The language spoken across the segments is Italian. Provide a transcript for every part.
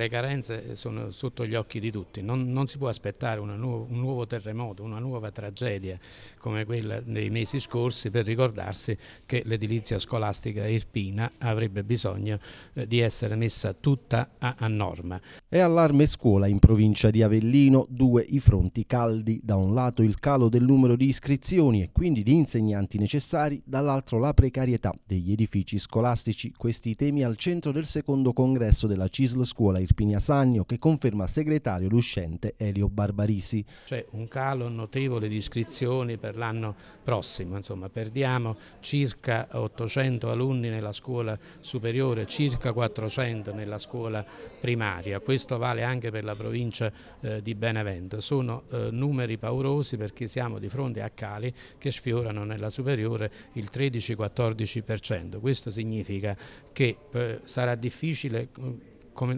le carenze eh, sono sotto gli occhi di tutti, non, non si può aspettare nuovo, un nuovo terremoto, una nuova tragedia come quella dei mesi scorsi per ricordarsi che l'edilizia scolastica irpina avrebbe bisogno eh, di essere messa tutta a, a norma. È allarme scuola in provincia di Avellino, due i fronti caldi, da un lato il calo del numero di iscrizioni e quindi di insegnanti necessari, dall'altro la precarietà degli edifici scolastici, questi temi al centro del secondo congresso della CISL Scuola Irpina Irpinia Sagno che conferma segretario l'uscente Elio Barbarisi. C'è un calo notevole di iscrizioni per l'anno prossimo, insomma perdiamo circa 800 alunni nella scuola superiore, circa 400 nella scuola primaria, questo vale anche per la provincia eh, di Benevento, sono eh, numeri paurosi perché siamo di fronte a cali che sfiorano nella superiore il 13-14%, questo significa che eh, sarà difficile mm,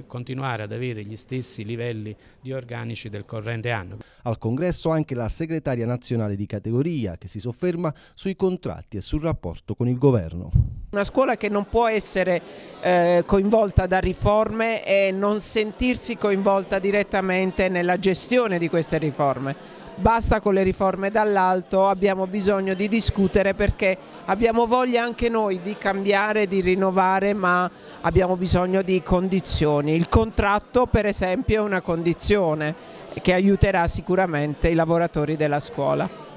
continuare ad avere gli stessi livelli di organici del corrente anno. Al congresso anche la segretaria nazionale di categoria che si sofferma sui contratti e sul rapporto con il governo. Una scuola che non può essere eh, coinvolta da riforme e non sentirsi coinvolta direttamente nella gestione di queste riforme. Basta con le riforme dall'alto, abbiamo bisogno di discutere perché abbiamo voglia anche noi di cambiare, di rinnovare, ma abbiamo bisogno di condizioni. Il contratto per esempio è una condizione che aiuterà sicuramente i lavoratori della scuola.